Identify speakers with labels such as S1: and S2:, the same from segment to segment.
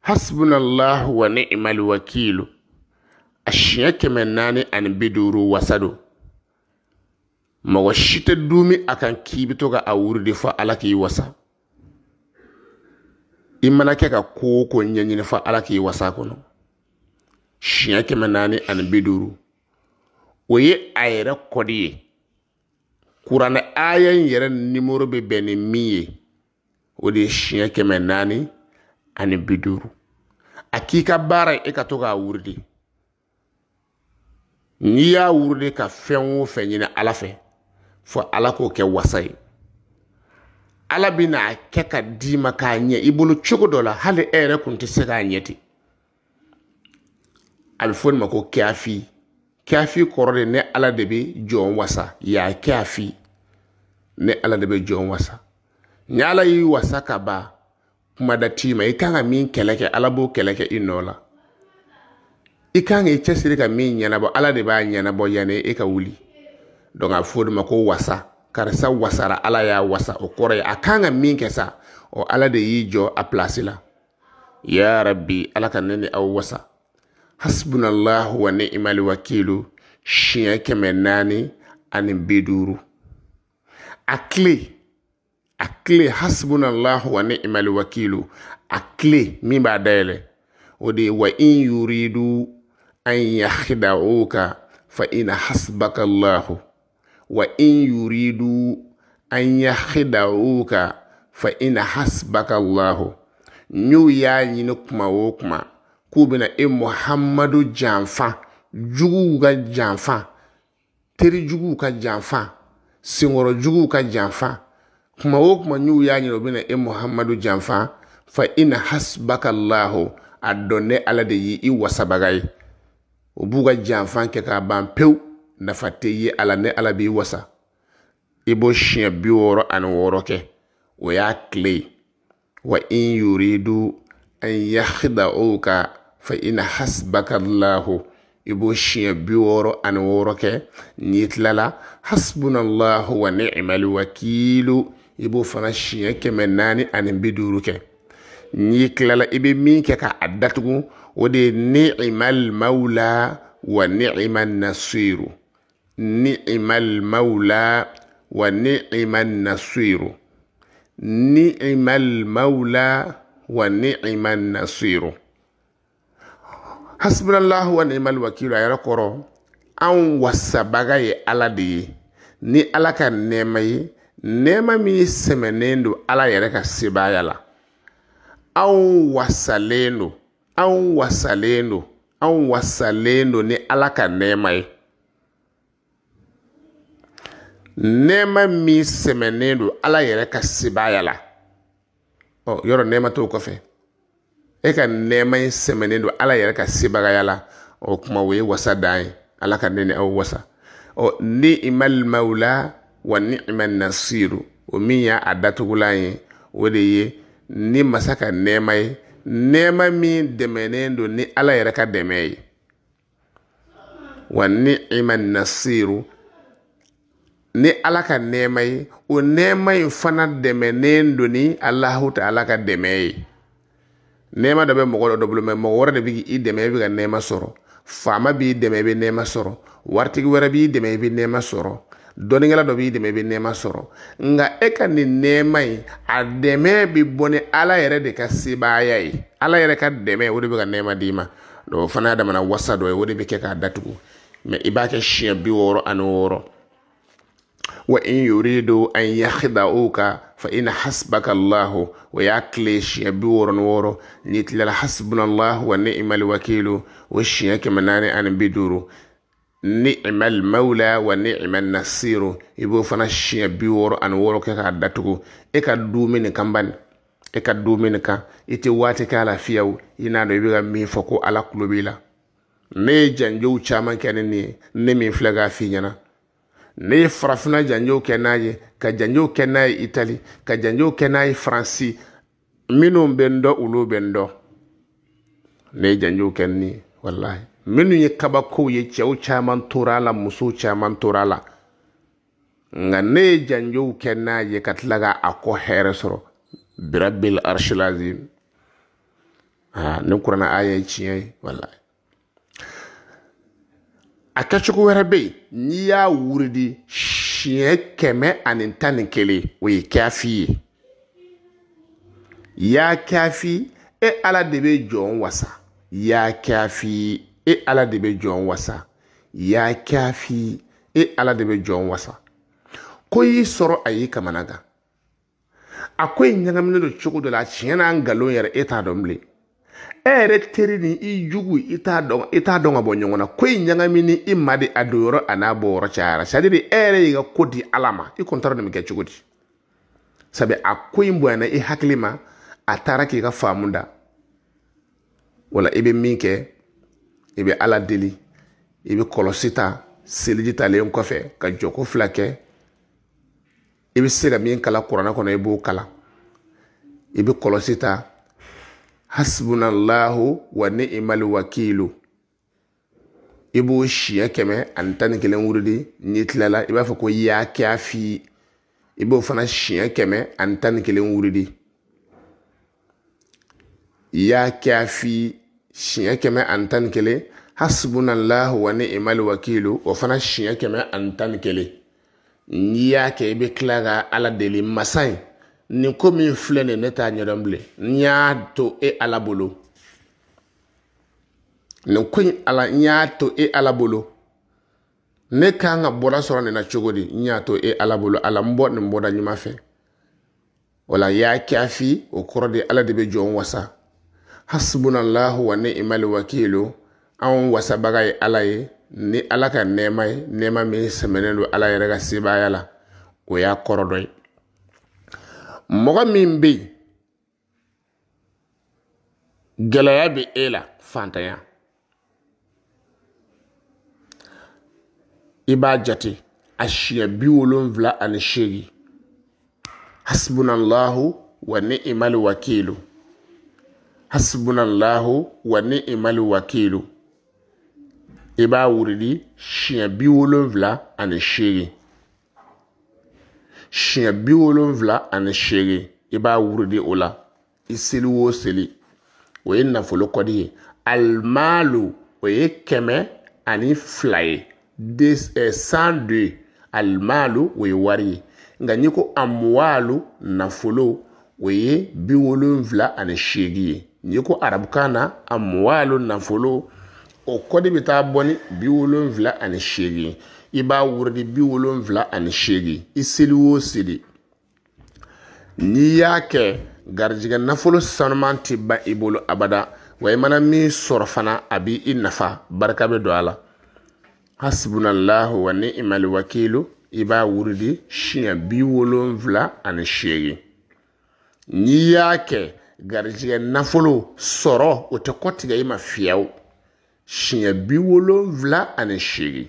S1: hasbunallahu wa ni'mal wakilu a siɲɛ kɛmɛ naani ani bi duuru wasa dumi a kan k'i bɛ to ka wasa i mana ka ko o ko ɲɛɲini wasa a kɔnɔ siɲɛ kɛmɛ naani ani bi duuru o ye a yɛrɛ nimoro bɛ bɛn ni min ye o de ani biduru duuru a ka baara e ka to k'a wuridi n'i y'a wuridi ka fɛn o fɛn ɲini ala fɛ fo ala k'o kɛ wasa ye ala bɛ n'a kɛ ka d'i ma k'a ɲɛ i bolo cogo dɔ la hali e yɛrɛ tun tɛ se k'a ɲɛ ten a bɛ fɔ ma ko kɛafi kɛafi kɔrɔ de ne ala de bɛ jɔn wasa y'a kɛafi ne ala de bɛ jɔn wasa ni ala y'i wasa ka ban kumada t'i ma i kan ka min kɛlɛ kɛ ala b'o kɛlɛ kɛ i nɔ la i kan k'i cɛsiri ka min ɲɛnabɔ ala de b'a ɲɛnabɔ yanni e ka wuli dɔnku a bɛ fɔ o de ma ko wasa karisa wasara ala y'a wasa o kɔrɔ ye a kan ka min kɛ sa o ala de y'i jɔ a pilasi la ya bi ala ka ne ni aw wasa hasbunallahu wa ni'mal wakilu siɲɛ kɛmɛ naani ani bi duuru a tile a kile hasbunallahu wa ni'mal wakilu a kile min ba dayele o de wa in yuridu an yakhda'uka fa inna hasbaka allahu wa in yuridu an yakhda'uka fa inna hasbaka allahu ñu ya ñini kuma wo kuma ku bina i e muhammadu janfa juguw ka janfa teri juguw ka janfa singoro juguw ka janfa kuma wo kuma nyu y'a ɲini o na e muhammadu janfa fa ina hasbakallahu a dɔn ne ala de y'i i wasabaga ye o b'u ka janfan kɛ k'a ban pew nafa tɛ ye ala ne ala b'i wasa i b'o siɲɛ bi wɔɔrɔ ani wɔɔrɔ kɛ o y'a tile wa in yuridu an yakhda'uka fa ina hasbakallahu i b'o siɲɛ bi wɔɔrɔ ani wɔɔrɔ kɛ n'i hasbunallahu wa ni'mal wakilu i b'o fana siɲɛ kɛmɛ naani ani bi duuru kɛ n'i tilala i bɛ min kɛ k'a datugu o de ye ni'imal mawla wa ni'iman nasiru ni'imal mawla wa ni'iman nasiru ni'imal mawla wa ni'iman nasiru hasbunallahu wa ni'imal wakilu a yɛrɛ kɔrɔ anw wasabaga ye ala de ye ni ala ka nɛɛma ye nɛɛma min sɛmɛnen don ala yɛrɛ ka sebaaya la anw wasalen don anw wasalen don anw wasalen don ni ala ka nɛɛma ye nɛɛma min sɛmɛnen don ala yɛrɛ ka sebaaya la ɔ yɔrɔ nɛɛma t'o kɔfɛ e ka nɛɛma in sɛmɛnen don ala yɛrɛ ka sebagaya la o kuma o ye wasa dan ye ala ka ne ni aw wasa ɔ ni imalmaw la wa ni'ma nasiru o min y'a a datugulan ye o de ye ni masa ka nɛɛma ye nɛɛma min dɛmɛnen don ni ala yɛrɛ ka dɛmɛ ye wa ni'ma nasiru ni ala ka nɛɛma ye o nɛɛma in fana dɛmɛnen don ni alahu taala ka dɛmɛ ye nɛɛma dɔ bɛ mɔgɔ dɔ bolo mɛ mɔgɔ wɛrɛ de bɛ k'i dɛmɛ i bɛ ka nɛɛma sɔrɔ faama b'i dɛmɛ i bɛ nɛɛma sɔrɔ waritigi wɛrɛ b'i dɛmɛ i bɛ nɛɛma sɔrɔ dɔnnikɛla dɔ b'i dɛmɛ i bɛ nɛɛma sɔrɔ nka e ka nin nɛɛma in a dɛmɛ bɛ bɔ ni ala yɛrɛ de ka sebaaya ye ala yɛrɛ ka dɛmɛ o de bɛ ka nɛɛma d'i ma o fana y'a damana wasa dɔ ye o de bɛ kɛ k'a datugu mɛ i b'a kɛ siɲɛ bi wɔɔrɔ ani wɔɔrɔ wa in yuridu an yakhda'uka fa ina hasbaka allah wa y'a tile siɲɛ bi wɔɔrɔ ni wɔɔrɔ n'i tilala hasbunallahu wa ni'mal wakilu o siɲɛ kɛmɛ naani ani bi duuru ni'ma almawla wa ni'ma nasiru i b'o fana siɲɛ bi wɔɔrɔ ani wɔɔrɔ kɛ k'a datugu e ka duumi kan bani e ka duumi kan i tɛ waati kɛ a la fiyewu i n'a dɔn i bɛ ka min fɔ ko ala tulo b'i la ne ye janjow caman kɛ ni nin ye ne min filɛ k'a f'i ɲɛna ne ye farafinna janjow kɛ n'a ye ka janjow kɛ n'a ye itali ka janjow kɛ n'a ye faransi minnu bɛ n dɔn olu bɛ n dɔn ne ye janjow kɛ ni ye walahi minnu ye kabakow ye cɛw caman tora la musow caman tora la nka ne ye janjow kɛ n'a ye ka tila ka a kɔ hɛrɛ sɔrɔ birabil arshilazim ha ne kurana aya ye tiɲɛ ye walayi a kɛcogo wɛrɛ bɛ yen n'i y'a wuridi siɲɛ kɛmɛ ani tan ni kelen o ye kɛafi ye y'a kafi e ala de bɛ jɔn wasa y'a kafi e ala de bɛ jɔn wasa y'a kaafi e ala de bɛ jɔn wasa ko y'i sɔrɔ a y'i kamana kan a ko in ɲagaminen don cogo dɔ la tiɲɛ n'a nkalon yɛrɛ e t'a dɔn bilen e yɛrɛ teri ni i jugu i t'a dɔn i t'a dɔn ka bɔ ɲɔgɔn na ko in ɲagaminen i ma de a donyɔrɔ a n'a bɔyɔrɔ cayara c'est à dire e yɛrɛ y'i ka ko di ala ma i kɔni t'a dɔn nin bɛ kɛ cogo di sabu a ko in bonyana i hakili ma a taara k'i ka faamu da wala i bɛ min kɛ i bɛ ala deli i bɛ kɔlɔsi ta seliji talen kɔfɛ ka jɔko fila kɛ i bɛ se ka min kala kuranna kɔnɔ i b'o kala i bɛ kɔlɔsi ta hasbunallahu wa ni'mal wakilu i b'o siɲɛ kɛmɛ ani tan ni kelen wurudi n'i tilala i b'a fɔ ko y'a kɛ a fi i b'o fana siɲɛ kɛmɛ ani tan ni kelen wurudi y'a kɛ a fi siɲɛ kɛmɛ ani tan ni kelen hasbunallahu wa ni'mal wakilu o fana siɲɛ kɛmɛ ani tan ni kelen n'i y'a kɛ i bɛ tila ka ala deli masa in nin ko min filɛ nin ne t'a ɲɛdɔn bilen n y'a to e ala bolo nin ko in ala n y'a to e ala bolo ne kan ka bɔda sɔrɔ nin na cogo di n y'a to e ala bolo ala n bɔ nin bɔda ɲuman fɛ o la y'a kɛ a fi o kɔrɔ de ala de bɛ jɔn wasa hasbunallahu wa ni'mal wakilu an wasabaga ye ala ye ni ala ka nɛɛma ye nɛɛma min sɛmɛnen don ala yɛrɛ ka sebaaya la o y'a kɔrɔ dɔ ye mɔgɔ min bɛ yen gɛlɛya bɛ e la fantanya i b'a jate a siɲɛ bi ani seegin hasbunallahu wa ni'mal wakilu hasbunallahu wa ni'mal wakilu i e b'a wuridi siɲɛ bi wolonfila ani seegin siɲɛ bi wolonfila ani seegin i e b'a wuridi o la i seli o seli o ye nafolo kɔdi ye alimaalu o ye kɛmɛ ani fila ye san de alimaalu o ye wari ye nka n'i ko amuwaalu nafolo o ye bi wolonfila ani seegin ye. n'i ko arabukan na a muwalu nafolo o kɔdi bɛ taa bɔ ni bi wolonfila ani seegin i b'a wuridi bi wolonfila ani seegin i seli o seli n'i y'a kɛ garijɛgɛ nafolo sanuman tɛ ban i bolo abada wa i mana min sɔrɔ fana a b'i i nafa barika bɛ don a la hasbunallahu wa ni'mal wakilu i b'a wuridi siɲɛ bi wolonfila ani seegin n'i y'a kɛ garijɛgɛ nafolo sɔrɔ o tɛ kɔtigɛ i ma fiyewu siɲɛ bi wolonfila ani seegin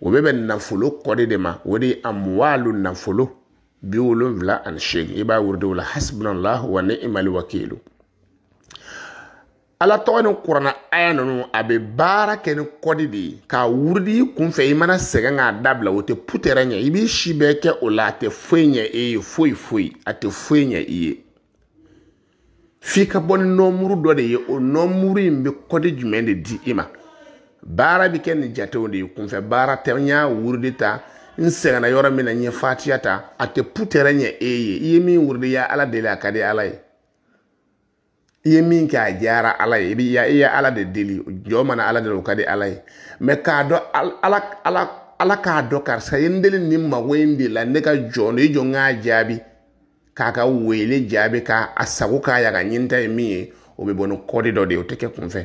S1: o bɛ bɛn nafolo kɔdi de ma o de ye amuwaalu nafolo bi wolonfila ani seegin i b'a wuridaw la hasbunallahu wa ni'mal wakilu ala tɔgɔ ni kurana aya ninnu a bɛ baara kɛ ni kɔdi de ye k'a wuridi i kunfɛ i mana sɛgɛn k'a dabila o tɛ putɛrɛ ɲɛ i b'i si bɛɛ kɛ o la a tɛ foyi ɲɛ e ye foyi foyi a tɛ foyi ɲɛ i ye f'i ka bɔ ni nɔmuru dɔ de ye o nɔmuru in bɛ kɔdi jumɛn de di i ma baara bɛ kɛ nin jatew de ye kunfɛ baara tɛ n y'a wurudi ta n sɛgɛnna yɔrɔ min na n ye fatiya ta a tɛ putɛrɛ ɲɛ e ye i ye min wurudi ya ala deli a ka di ala ye i ye min kɛ a diyara ala ye i bi ya i ye ala de deli jɔ mana ala deli o ka di ala ye mɛ k'a dɔn ala ala ala k'a dɔn karisa ye n deli nin mago in de la ne ka jɔn don jɔ n k'a jaabi k'a ka wele jaabi ka a sago k'a ya ka ɲinita ye min ye o bɛ bɔ ni kɔdi dɔ de ye o tɛ kɛ kunfɛ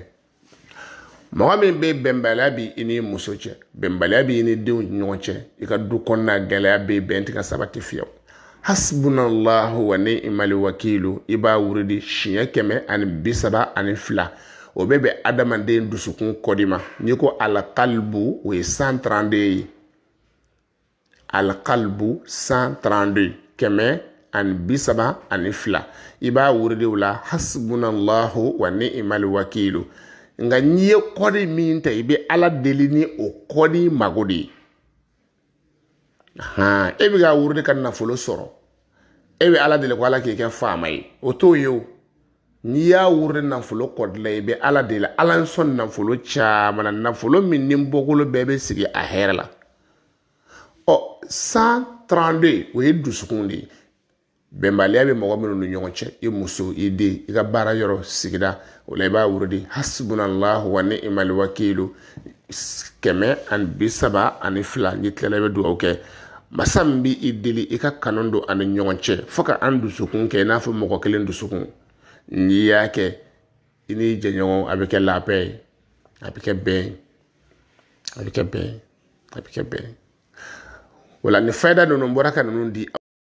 S1: mɔgɔ min bɛ bɛnbaliya bi i ni muso cɛ bɛnbaliya bi i ni denw ɲɔgɔn cɛ i ka du kɔnɔna gɛlɛya bɛ bɛn tɛ ka sabati fiyewu hasbunallahu wa ni imali wakilu i b'a wuridi siɲɛ kɛmɛ ani bi saba ani fila o bɛ bɛn adamaden dusukun kɔdi ma n'i ko alakalibu o ye san tarande ye alakalibu san tarande kɛmɛ an bisaba ani fila i b'a wuridiw la hasbunallahu wa ni'mal wakilu nga n'i ye kɔdi min ta i be ala deli ni o kɔdi mago de han e be kaa wuridi ka nafolo sɔrɔ e be ala deli ko ala k'i kɛ faama ye o t'o ye o n'i y'a wuridi nafolo kɔdi la i be ala deli alansɔn nafolo caaman na nafolo min ni bɔkolo bɛɛ be sigi a hɛɛrɛ la ɔ san trande o ye dusukun de ye bɛnbaliya bɛ mɔgɔ minnu ni ɲɔgɔn cɛ i muso i den i ka baara yɔrɔ sigida o la i b'a wuridi hasbunallahu wa ni'mal wakilu kɛmɛ ani bi saba ani fila n'i tilala i bɛ dugawu kɛ masa min b'i i deli i ka kanu don ani ɲɔgɔn cɛ fo ka an dusukun kɛ i n'a fɔ mɔgɔ kelen dusukun n'i y'a kɛ i n'i jɛɲɔgɔn a bɛ kɛ labɛn ye a bɛ kɛ bɛn ye a bɛ kɛ bɛn ye a bɛ kɛ bɛn ye o la ninnu bɔra ka ninnu di